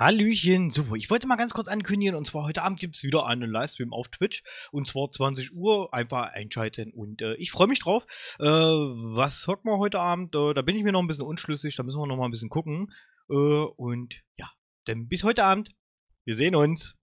Hallöchen, super. Ich wollte mal ganz kurz ankündigen, und zwar heute Abend gibt es wieder einen Livestream auf Twitch, und zwar 20 Uhr, einfach einschalten. Und äh, ich freue mich drauf. Äh, was hockt man heute Abend? Äh, da bin ich mir noch ein bisschen unschlüssig, da müssen wir noch mal ein bisschen gucken. Äh, und ja, dann bis heute Abend. Wir sehen uns.